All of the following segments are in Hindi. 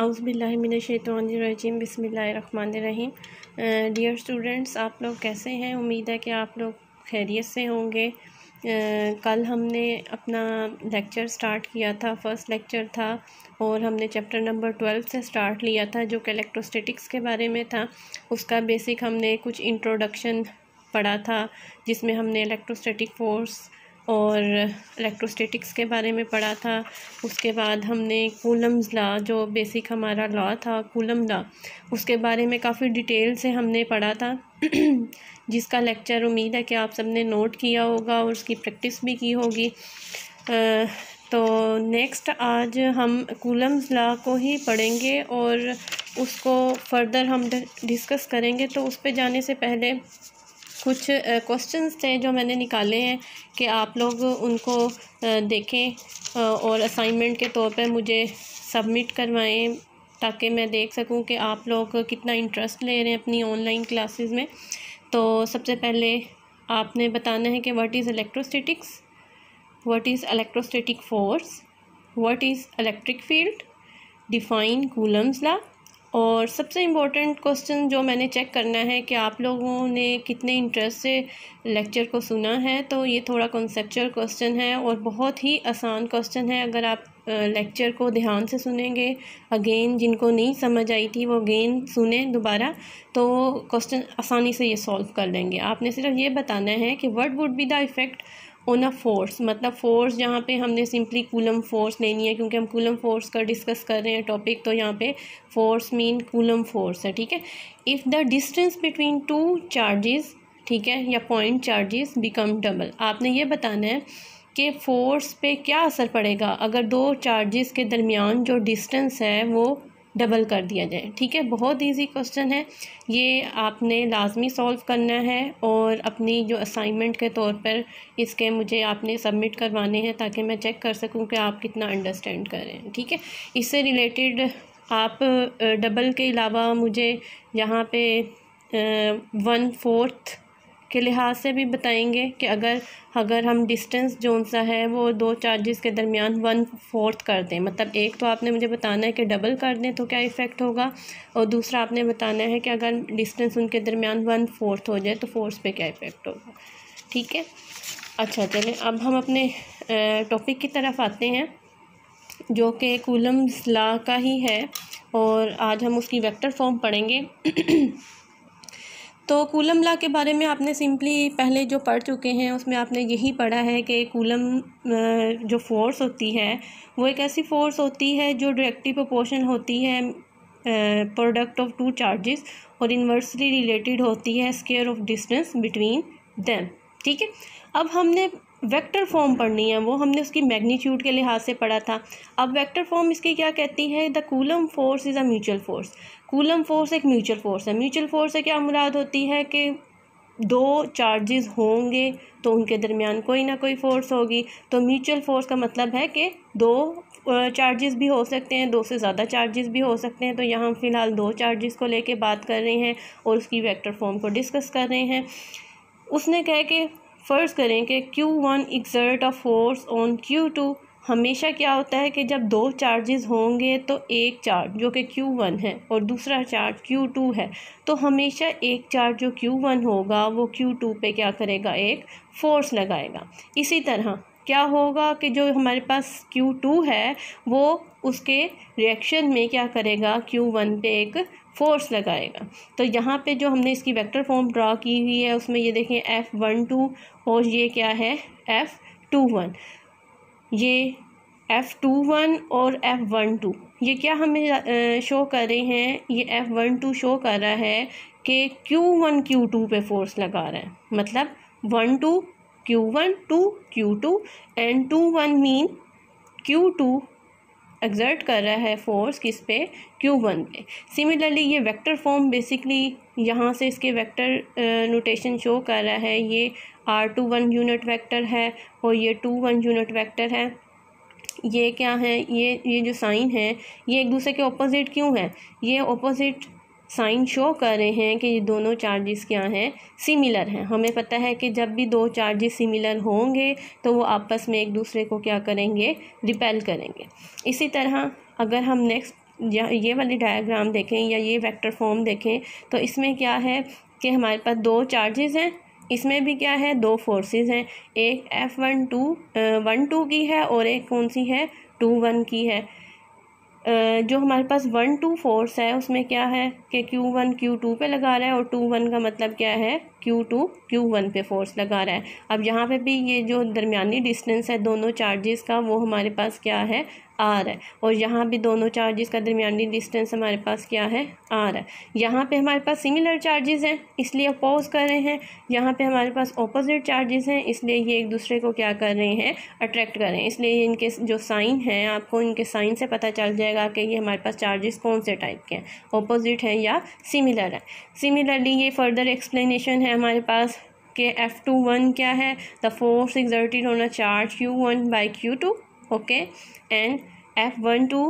अज़बिल्लिमिनशैतरजीम बसमीम डियर स्टूडेंट्स आप लोग कैसे हैं उम्मीद है कि आप लोग खैरियत से होंगे आ, कल हमने अपना लेक्चर स्टार्ट किया था फर्स्ट लेक्चर था और हमने चैप्टर नंबर ट्वेल्व से स्टार्ट लिया था जो कि इलेक्ट्रोस्टेटिक्स के बारे में था उसका बेसिक हमने कुछ इंट्रोडक्शन पढ़ा था जिसमें हमने इलेक्ट्रोस्टेटिक फ़ोर्स और इलेक्ट्रोस्टेटिक्स के बारे में पढ़ा था उसके बाद हमने कूलम्स ला जो बेसिक हमारा लॉ था कूलम ला उसके बारे में काफ़ी डिटेल से हमने पढ़ा था जिसका लेक्चर उम्मीद है कि आप सबने नोट किया होगा और उसकी प्रैक्टिस भी की होगी तो नेक्स्ट आज हम कूलम्स ला को ही पढ़ेंगे और उसको फर्दर हम डिस्कस करेंगे तो उस पर जाने से पहले कुछ क्वेश्चंस थे जो मैंने निकाले हैं कि आप लोग उनको देखें और असाइनमेंट के तौर पे मुझे सबमिट करवाएं ताकि मैं देख सकूं कि आप लोग कितना इंटरेस्ट ले रहे हैं अपनी ऑनलाइन क्लासेस में तो सबसे पहले आपने बताना है कि what is electrostatics what is electrostatic force what is electric field define Coulomb's law और सबसे इम्पोर्टेंट क्वेश्चन जो मैंने चेक करना है कि आप लोगों ने कितने इंटरेस्ट से लेक्चर को सुना है तो ये थोड़ा कॉन्सेपचुअल क्वेश्चन है और बहुत ही आसान क्वेश्चन है अगर आप लेक्चर को ध्यान से सुनेंगे अगेन जिनको नहीं समझ आई थी वो अगेन सुने दोबारा तो क्वेश्चन आसानी से ये सॉल्व कर लेंगे आपने सिर्फ ये बताना है कि what would be the effect on a force मतलब फोर्स जहाँ पे हमने सिंपली कूलम फोर्स लेनी है क्योंकि हम कूलम फोर्स का डिस्कस कर रहे हैं टॉपिक तो यहाँ पे फोर्स मीन कूलम फोर्स है ठीक है if the distance between two charges ठीक है या पॉइंट चार्जेस बिकम डबल आपने ये बताना है कि फ़ोर्स पे क्या असर पड़ेगा अगर दो चार्जेस के दरमियान जो डिस्टेंस है वो डबल कर दिया जाए ठीक है बहुत ईजी क्वेश्चन है ये आपने लाजमी सॉल्व करना है और अपनी जो असाइनमेंट के तौर पर इसके मुझे आपने सबमिट करवाने हैं ताकि मैं चेक कर सकूं कि आप कितना अंडरस्टैंड करें ठीक है इससे रिलेटेड आप डबल के अलावा मुझे यहाँ पे वन फोर्थ के लिहाज से भी बताएंगे कि अगर अगर हम डिस्टेंस जो सा है वो दो चार्जेस के दरमियान वन फोर्थ कर दें मतलब एक तो आपने मुझे बताना है कि डबल कर दें तो क्या इफ़ेक्ट होगा और दूसरा आपने बताना है कि अगर डिस्टेंस उनके दरमियान वन फोर्थ हो जाए तो फोर्थ पे क्या इफ़ेक्ट होगा ठीक है अच्छा चलें अब हम अपने टॉपिक की तरफ आते हैं जो कि कूलम्स ला का ही है और आज हम उसकी वेक्टर फॉर्म पढ़ेंगे तो कूलम ला के बारे में आपने सिंपली पहले जो पढ़ चुके हैं उसमें आपने यही पढ़ा है कि कूलम जो फोर्स होती है वो एक ऐसी फोर्स होती है जो डायरेक्टली प्रोपोर्शन होती है प्रोडक्ट ऑफ टू चार्जेस और इन्वर्सली रिलेटेड होती है square of distance between them ठीक है अब हमने वेक्टर फॉर्म पढ़नी है वो हमने उसकी मैग्नीट्यूड के लिहाज से पढ़ा था अब वेक्टर फॉर्म इसकी क्या कहती है the Coulomb force is a mutual force Coulomb force एक म्यूचुअल फोर्स है म्यूचुअल फोर्स से क्या मुराद होती है कि दो चार्जेस होंगे तो उनके दरमियान कोई ना कोई फ़ोर्स होगी तो म्यूचुअल फ़ोर्स का मतलब है कि दो चार्जेस भी हो सकते हैं दो से ज़्यादा चार्जेस भी हो सकते हैं तो यहाँ हम फ़िलहाल दो चार्जेस को लेके बात कर रहे हैं और उसकी वेक्टर फॉर्म को डिस्कस कर रहे हैं उसने कहे कि फ़र्ज़ करें कि Q1 एग्ज़र्ट a force on Q2 हमेशा क्या होता है कि जब दो चार्जेस होंगे तो एक चार्ज जो कि Q1 है और दूसरा चार्ज Q2 है तो हमेशा एक चार्ज जो Q1 होगा वो Q2 पे क्या करेगा एक फ़ोर्स लगाएगा इसी तरह क्या होगा कि जो हमारे पास क्यू टू है वो उसके रिएक्शन में क्या करेगा क्यू वन पे एक फोर्स लगाएगा तो यहाँ पे जो हमने इसकी वेक्टर फॉर्म ड्रा की हुई है उसमें ये देखें एफ़ वन टू और ये क्या है एफ़ टू वन ये एफ़ टू वन और एफ़ वन टू ये क्या हमें शो कर रहे हैं ये एफ़ वन टू शो कर रहा है कि क्यू वन क्यू टू पे फोर्स लगा रहा है मतलब one two Q1 to Q2 and 2 one mean Q2 exert कर रहा है फोर्स किस पे क्यू वन पे सिमिलरली ये वेक्टर फॉर्म बेसिकली यहाँ से इसके वेक्टर नोटेशन शो कर रहा है ये R two one unit vector है और ये टू वन यूनिट वेक्टर है ये क्या है ये ये जो साइन है ये एक दूसरे के ऑपोजिट क्यों है ये ऑपोजिट साइन शो कर रहे हैं कि ये दोनों चार्जेस क्या हैं सिमिलर हैं हमें पता है कि जब भी दो चार्जेस सिमिलर होंगे तो वो आपस में एक दूसरे को क्या करेंगे रिपेल करेंगे इसी तरह अगर हम नेक्स्ट या ये वाली डायग्राम देखें या ये वेक्टर फॉर्म देखें तो इसमें क्या है कि हमारे पास दो चार्जेस हैं इसमें भी क्या है दो फोर्सेस हैं एक F one two one two की है और एक कौन सी है टू वन की है जो हमारे पास वन टू फोर्स है उसमें क्या है कि क्यू वन क्यू टू पर लगा रहा है और टू वन का मतलब क्या है क्यू टू क्यू वन पे फोर्स लगा रहा है अब यहाँ पे भी ये जो दरमियानी डिस्टेंस है दोनों चार्जेस का वो हमारे पास क्या है आर है और यहाँ भी दोनों चार्जेस का दरमियानी डिस्टेंस हमारे पास क्या है आर है यहाँ पे हमारे पास सिमिलर चार्जेस हैं इसलिए अपोज कर रहे हैं यहाँ पे हमारे पास ऑपोजिट चार्जेस हैं इसलिए ये एक दूसरे को क्या कर रहे हैं अट्रैक्ट कर रहे हैं इसलिए इनके जो साइन हैं आपको इनके साइन से पता चल जाएगा कि ये हमारे पास चार्जेस कौन से टाइप के हैं ऑपोजिट हैं या सिमिलर हैं सिमिलरली ये फर्दर एक्सप्लेनेशन है है हमारे पास कि एफ़ टू वन क्या है the force exerted on a charge Q one by Q two okay and F one two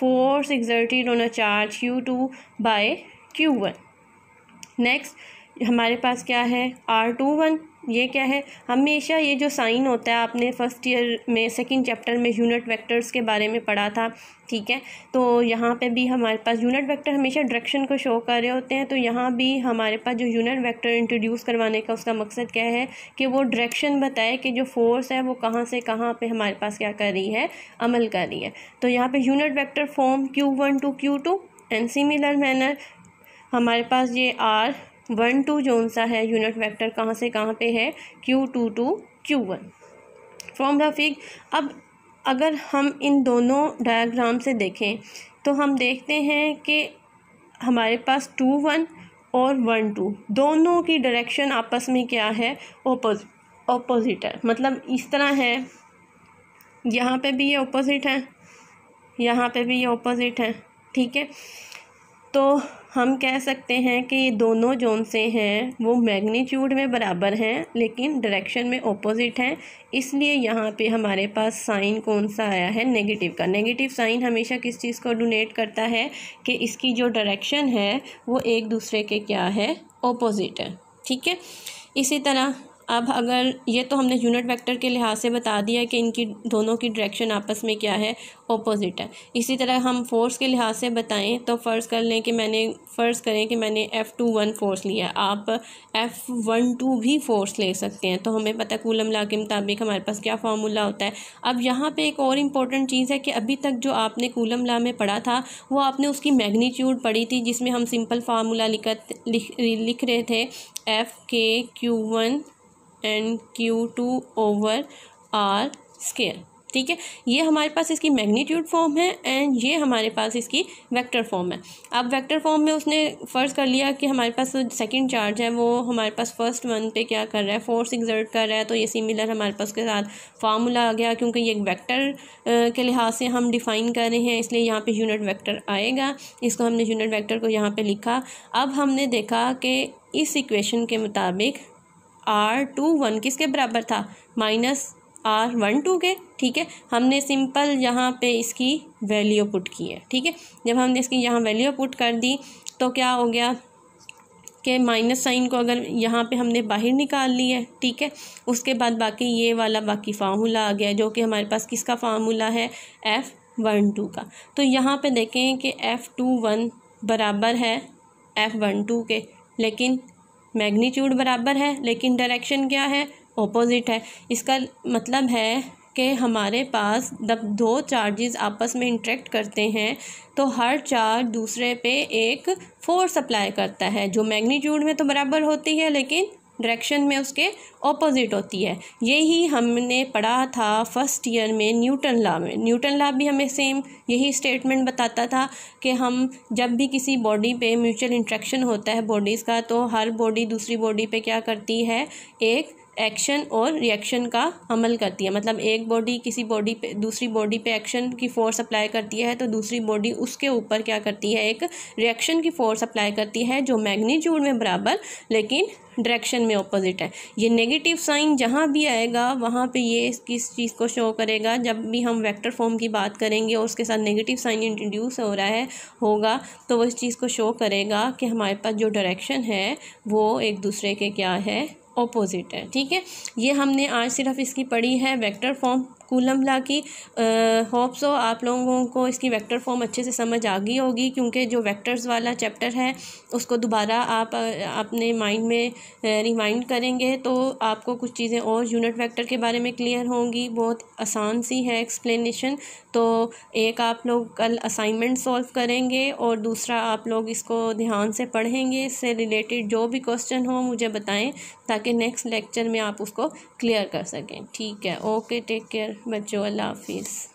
force exerted on a charge Q two by Q one next हमारे पास क्या है आर टू वन ये क्या है हमेशा ये जो साइन होता है आपने फ़र्स्ट ईयर में सेकंड चैप्टर में यूनिट वेक्टर्स के बारे में पढ़ा था ठीक है तो यहाँ पे भी हमारे पास यूनिट वेक्टर हमेशा डायरेक्शन को शो कर रहे होते हैं तो यहाँ भी हमारे पास जो यूनिट वेक्टर इंट्रोड्यूस करवाने का उसका मकसद क्या है कि वो डायरेक्शन बताए कि जो फोर्स है वो कहाँ से कहाँ पर हमारे पास क्या कर रही है अमल कर रही है तो यहाँ पर unit vector form Q one two Q two and similar manner हमारे पास ये आर वन टू जोन सा है यूनिट वेक्टर कहाँ से कहाँ पे है Q two two Q one from the fig अब अगर हम इन दोनों डायग्राम से देखें तो हम देखते हैं कि हमारे पास टू वन और वन टू दोनों की डायरेक्शन आपस में क्या है ओपोजिट ऑपोजिट है मतलब इस तरह है यहाँ पे भी ये ओपोजिट है यहाँ पे भी ये ओपोजिट है ठीक है तो हम कह सकते हैं कि ये दोनों जोन से हैं वो मैग्नीट्यूड में बराबर हैं लेकिन डायरेक्शन में ऑपोजिट हैं इसलिए यहाँ पे हमारे पास साइन कौन सा आया है नेगेटिव का नेगेटिव साइन हमेशा किस चीज़ को डोनेट करता है कि इसकी जो डायरेक्शन है वो एक दूसरे के क्या है ऑपोजिट है ठीक है इसी तरह अब अगर ये तो हमने यूनिट वेक्टर के लिहाज से बता दिया कि इनकी दोनों की डायरेक्शन आपस में क्या है ओपोजिट है इसी तरह हम फोर्स के लिहाज से बताएं तो फ़र्ज़ कर लें कि मैंने फ़र्ज़ करें कि मैंने एफ़ टू वन फोर्स लिया आप एफ़ वन टू भी फोर्स ले सकते हैं तो हमें पता कूलम ला के मुताबिक हमारे पास क्या फार्मूला होता है अब यहाँ पर एक और इम्पोर्टेंट चीज़ है कि अभी तक जो आपने कूलम ला में पढ़ा था वो आपने उसकी मैग्नीट्यूड पढ़ी थी जिसमें हम सिंपल फार्मूला लिख लिख रहे थे एफ़ के Q one and Q two over R square ठीक है ये हमारे पास इसकी मैग्नीट्यूड फॉर्म है एंड ये हमारे पास इसकी वेक्टर फॉर्म है अब वेक्टर फॉर्म में उसने फ़र्ज कर लिया कि हमारे पास जो सेकेंड चार्ज है वो हमारे पास फर्स्ट वन पे क्या कर रहा है फोर्स एग्जर्ट कर रहा है तो ये सिमिलर हमारे पास उसके साथ फार्मूला आ गया क्योंकि ये एक वैक्टर के लिहाज से हम डिफ़ाइन कर रहे हैं इसलिए यहाँ पर यूनिट वैक्टर आएगा इसको हमने यूनिट वैक्टर को यहाँ पर लिखा अब हमने देखा कि इस इक्वेशन के मुताबिक आर टू वन किसके बराबर था माइनस आर वन टू के ठीक है हमने सिंपल यहाँ पे इसकी वैल्यू पुट की है ठीक है जब हमने इसकी यहाँ वैल्यू पुट कर दी तो क्या हो गया के माइनस साइन को अगर यहाँ पे हमने बाहर निकाल ली है ठीक है उसके बाद बाकी ये वाला बाकी फार्मूला आ गया जो कि हमारे पास किसका फार्मूला है एफ़ वन टू का तो यहाँ पे देखें कि एफ़ टू वन बराबर है एफ़ वन टू के लेकिन मैग्नीट्यूड बराबर है लेकिन डायरेक्शन क्या है ऑपोजिट है इसका मतलब है कि हमारे पास जब दो चार्जेस आपस में इंटरेक्ट करते हैं तो हर चार्ज दूसरे पे एक फोर्स अप्लाई करता है जो मैग्नीट्यूड में तो बराबर होती है लेकिन डायरेक्शन में उसके ऑपोजिट होती है यही हमने पढ़ा था फर्स्ट ईयर में न्यूटन लॉ में न्यूटन लॉ भी हमें सेम यही स्टेटमेंट बताता था कि हम जब भी किसी बॉडी पे म्यूचुअल इंट्रैक्शन होता है बॉडीज़ का तो हर बॉडी दूसरी बॉडी पे क्या करती है एक एक्शन और रिएक्शन का अमल करती है मतलब एक बॉडी किसी बॉडी पे दूसरी बॉडी पे एक्शन की फोर्स अप्लाई करती है तो दूसरी बॉडी उसके ऊपर क्या करती है एक रिएक्शन की फोर्स अप्लाई करती है जो मैग्नीट्यूड में बराबर लेकिन डायरेक्शन में ऑपोजिट है ये नेगेटिव साइन जहाँ भी आएगा वहाँ पे ये किस चीज़ को शो करेगा जब भी हम वेक्टर फॉर्म की बात करेंगे और उसके साथ नेगेटिव साइन इंट्रोड्यूस हो रहा है होगा तो वो इस चीज़ को शो करेगा कि हमारे पास जो डायरेक्शन है वो एक दूसरे के क्या है ऑपोजिट है ठीक है ये हमने आज सिर्फ इसकी पढ़ी है वेक्टर फॉर्म कुल मिला की होप्स हो आप लोगों को इसकी वेक्टर फॉर्म अच्छे से समझ आ गई होगी क्योंकि जो वेक्टर्स वाला चैप्टर है उसको दोबारा आप अपने माइंड में रिमाइंड करेंगे तो आपको कुछ चीज़ें और यूनिट वेक्टर के बारे में क्लियर होंगी बहुत आसान सी है एक्सप्लेनेशन तो एक आप लोग कल असाइनमेंट सॉल्व करेंगे और दूसरा आप लोग इसको ध्यान से पढ़ेंगे इससे रिलेटेड जो भी क्वेश्चन हो मुझे बताएं ताकि नेक्स्ट लेक्चर में आप उसको क्लियर कर सकें ठीक है ओके टेक केयर बच्चों अल्लाह हाफिज़